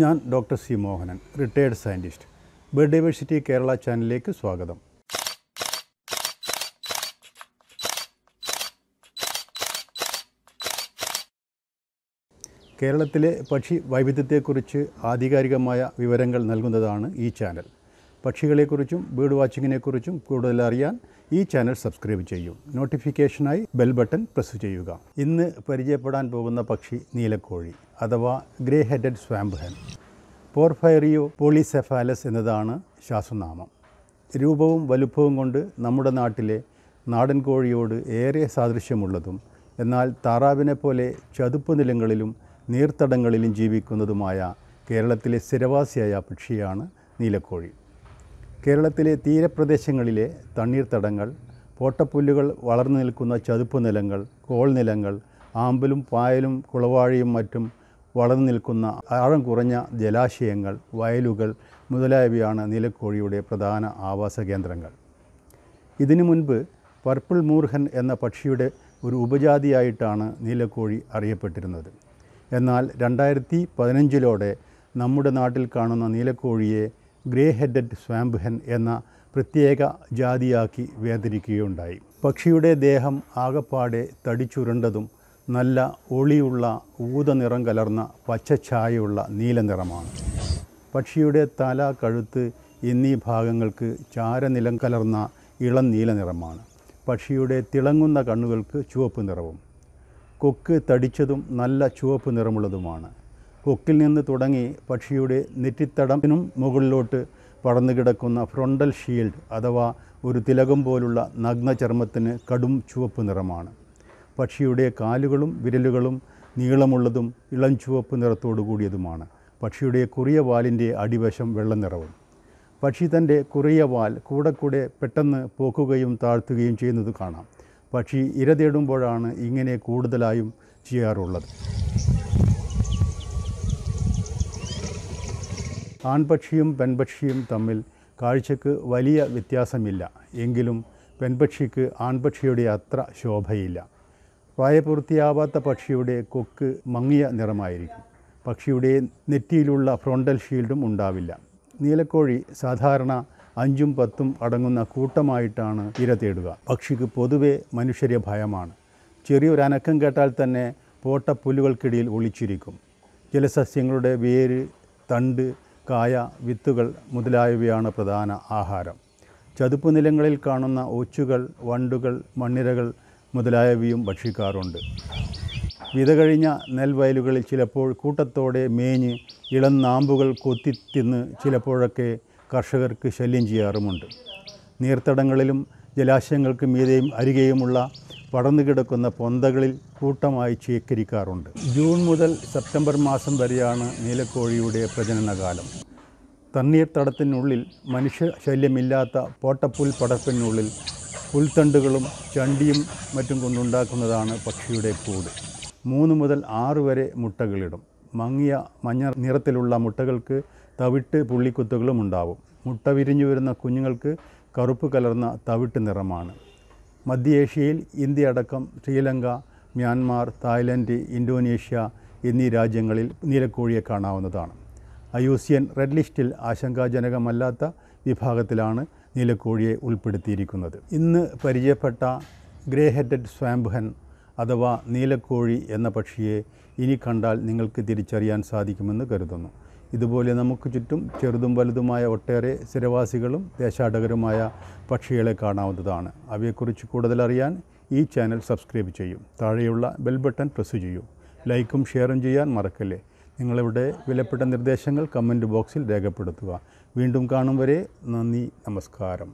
ഞാൻ doctor C Mohanan retired scientist biodiversity Kerala ചാനലിലേക്ക് സ്വാഗതം കേരളത്തിലെ പക്ഷി വൈവിധ്യത്തെക്കുറിച്ച് ആധികാരികമായ വിവരങ്ങൾ നൽകുന്നതാണ് ഈ ചാനൽ പക്ഷികളെക്കുറിച്ചും ബേർഡ് വാച്ചിങ്ങിനെക്കുറിച്ചും കൂടുതൽ അറിയാൻ ഈ ചാനൽ സബ്സ്ക്രൈബ് ചെയ്യൂ നോട്ടിഫിക്കേഷനായി ബെൽ ബട്ടൺ പ്രസ് ചെയ്യുക ഇന്ന് പരിചയപ്പെടാൻ പോകുന്ന പക്ഷി നീലക്കോഴി അഥവാ grey headed swamp hen Porphyrio poliocephalus എന്നതാണ് ശാസ്ത്രനാമം രൂപവും വലുപ്പവും കൊണ്ട് നമ്മുടെ നാട്ടിലെ നാടൻ കോഴിയോട് ഏറെ സാദൃശ്യമുള്ളതും എന്നാൽ താറാവിനെ പോലെ ചതുപ്പ് നിലങ്ങളിലും നീർത്തടങ്ങളിലും ജീവിക്കുന്നതുമായ കേരളത്തിലെ സ്ഥിരവാസിയായ പക്ഷിയാണ് നീലക്കോഴി കേരളത്തിലെ തീരപ്രദേശങ്ങളിലെ തണ്ണീർത്തടങ്ങൾ പോട്ടപ്പുല്ലുകൾ വളർന്നു നിൽക്കുന്ന ചതുപ്പ് നിലങ്ങൾ കോൾ നിലങ്ങൾ ആമ്പലും പായലും കുളവാഴിയും മറ്റും വളർന്നു നിൽക്കുന്ന ആഴം കുറഞ്ഞ ജലാശയങ്ങൾ വയലുകൾ മുതലായവയാണ് നീലക്കോഴിയുടെ പ്രധാന ആവാസ കേന്ദ്രങ്ങൾ ഇതിനു മുൻപ് പർപ്പിൾ മൂർഹൻ എന്ന പക്ഷിയുടെ ഒരു ഉപജാതിയായിട്ടാണ് നീലക്കോഴി അറിയപ്പെട്ടിരുന്നത് എന്നാൽ രണ്ടായിരത്തി പതിനഞ്ചിലോടെ നമ്മുടെ നാട്ടിൽ കാണുന്ന നീലക്കോഴിയെ ഗ്രേ ഹെഡഡ് സ്വാമ്പ് ഹെൻ എന്ന പ്രത്യേക ജാതിയാക്കി വേദനിക്കുകയുണ്ടായി പക്ഷിയുടെ ദേഹം ആകപ്പാടെ തടിച്ചുരണ്ടതും നല്ല ഒളിയുള്ള ഊത നിറം കലർന്ന പച്ചഛായയുള്ള നീലനിറമാണ് പക്ഷിയുടെ തല കഴുത്ത് എന്നീ ഭാഗങ്ങൾക്ക് ചാരനിലം കലർന്ന ഇളം നീല നിറമാണ് പക്ഷിയുടെ തിളങ്ങുന്ന കണ്ണുകൾക്ക് ചുവപ്പ് നിറവും കൊക്ക് തടിച്ചതും നല്ല ചുവപ്പ് നിറമുള്ളതുമാണ് കൊക്കിൽ നിന്ന് തുടങ്ങി പക്ഷിയുടെ നെറ്റിത്തടത്തിനും മുകളിലോട്ട് പടന്നു കിടക്കുന്ന ഫ്രണ്ടൽ ഷീൽഡ് അഥവാ ഒരു തിലകം പോലുള്ള നഗ്ന ചർമ്മത്തിന് കടും ചുവപ്പ് നിറമാണ് പക്ഷിയുടെ കാലുകളും വിരലുകളും നീളമുള്ളതും ഇളം ചുവപ്പ് നിറത്തോടു കൂടിയതുമാണ് പക്ഷിയുടെ കുറിയ വാലിൻ്റെ അടിവശം വെള്ളനിറവും നിറവും പക്ഷി തൻ്റെ കുറിയ വാൽ കൂടെ കൂടെ പെട്ടെന്ന് പോക്കുകയും താഴ്ത്തുകയും ചെയ്യുന്നത് കാണാം പക്ഷി ഇര തേടുമ്പോഴാണ് ഇങ്ങനെ കൂടുതലായും ചെയ്യാറുള്ളത് ആൺപക്ഷിയും പെൺപക്ഷിയും തമ്മിൽ കാഴ്ചക്ക് വലിയ വ്യത്യാസമില്ല എങ്കിലും പെൺപക്ഷിക്ക് ആൺപക്ഷിയുടെ അത്ര ശോഭയില്ല പ്രായപൂർത്തിയാവാത്ത പക്ഷിയുടെ കൊക്ക് മങ്ങിയ നിറമായിരിക്കും പക്ഷിയുടെ നെറ്റിയിലുള്ള ഫ്രോണ്ടൽ ഷീൽഡും ഉണ്ടാവില്ല നീലക്കോഴി സാധാരണ അഞ്ചും പത്തും അടങ്ങുന്ന കൂട്ടമായിട്ടാണ് ഇര തേടുക പക്ഷിക്ക് പൊതുവെ മനുഷ്യരെ ഭയമാണ് ചെറിയൊരനക്കം കേട്ടാൽ തന്നെ പോട്ട പുല്ലുകൾക്കിടയിൽ ഒളിച്ചിരിക്കും ജലസസ്യങ്ങളുടെ വേര് തണ്ട് കായ വിത്തുകൾ മുതലായവയാണ് പ്രധാന ആഹാരം ചതുപ്പ് നിലങ്ങളിൽ കാണുന്ന ഒച്ചുകൾ വണ്ടുകൾ മണ്ണിരകൾ മുതലായവയും ഭക്ഷിക്കാറുണ്ട് വിതകഴിഞ്ഞ നെൽവയലുകളിൽ ചിലപ്പോൾ കൂട്ടത്തോടെ മേഞ്ഞ് ഇളം നാമ്പുകൾ കൊത്തിത്തിന്ന് ചിലപ്പോഴൊക്കെ കർഷകർക്ക് ശല്യം ചെയ്യാറുമുണ്ട് നീർത്തടങ്ങളിലും ജലാശയങ്ങൾക്ക് മീതെയും അരികെയുമുള്ള പടർന്നു കിടക്കുന്ന പൊന്തകളിൽ കൂട്ടമായി ചേക്കരിക്കാറുണ്ട് ജൂൺ മുതൽ സെപ്റ്റംബർ മാസം വരെയാണ് നീലക്കോഴിയുടെ പ്രജനനകാലം തണ്ണീർത്തടത്തിനുള്ളിൽ മനുഷ്യ ശല്യമില്ലാത്ത പോട്ടപ്പുൽ പടപ്പിനുള്ളിൽ പുൽത്തണ്ടുകളും ചണ്ടിയും മറ്റും കൊണ്ടുണ്ടാക്കുന്നതാണ് പക്ഷിയുടെ കൂട് മൂന്ന് മുതൽ ആറ് വരെ മുട്ടകളിടും മങ്ങിയ മഞ്ഞ നിറത്തിലുള്ള മുട്ടകൾക്ക് തവിട്ട് പുള്ളിക്കുത്തുകളും ഉണ്ടാവും മുട്ട വിരിഞ്ഞു വരുന്ന കുഞ്ഞുങ്ങൾക്ക് കറുപ്പ് കലർന്ന തവിട്ട് നിറമാണ് മധ്യേഷ്യയിൽ ഇന്ത്യ അടക്കം ശ്രീലങ്ക മ്യാൻമാർ തായ്ലൻഡ് ഇന്തോനേഷ്യ എന്നീ രാജ്യങ്ങളിൽ നീലക്കോഴിയെ കാണാവുന്നതാണ് അയൂസിയൻ റെഡ് ലിസ്റ്റിൽ ആശങ്കാജനകമല്ലാത്ത വിഭാഗത്തിലാണ് നീലക്കോഴിയെ ഉൾപ്പെടുത്തിയിരിക്കുന്നത് ഇന്ന് പരിചയപ്പെട്ട ഗ്രേ ഹെഡഡ് സ്വാംബുഹൻ അഥവാ നീലക്കോഴി എന്ന പക്ഷിയെ ഇനി കണ്ടാൽ നിങ്ങൾക്ക് തിരിച്ചറിയാൻ സാധിക്കുമെന്ന് കരുതുന്നു ഇതുപോലെ നമുക്ക് ചുറ്റും ചെറുതും വലുതുമായ ഒട്ടേറെ സ്ഥിരവാസികളും ദേശാടകരുമായ പക്ഷികളെ കാണാവുന്നതാണ് അവയെക്കുറിച്ച് കൂടുതലറിയാൻ ഈ ചാനൽ സബ്സ്ക്രൈബ് ചെയ്യും താഴെയുള്ള ബെൽ ബട്ടൺ പ്രസ് ചെയ്യൂ ലൈക്കും ഷെയറും ചെയ്യാൻ മറക്കല്ലേ നിങ്ങളിവിടെ വിലപ്പെട്ട നിർദ്ദേശങ്ങൾ കമൻറ്റ് ബോക്സിൽ രേഖപ്പെടുത്തുക വീണ്ടും കാണും വരെ നന്ദി നമസ്കാരം